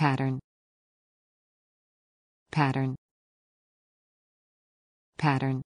pattern pattern pattern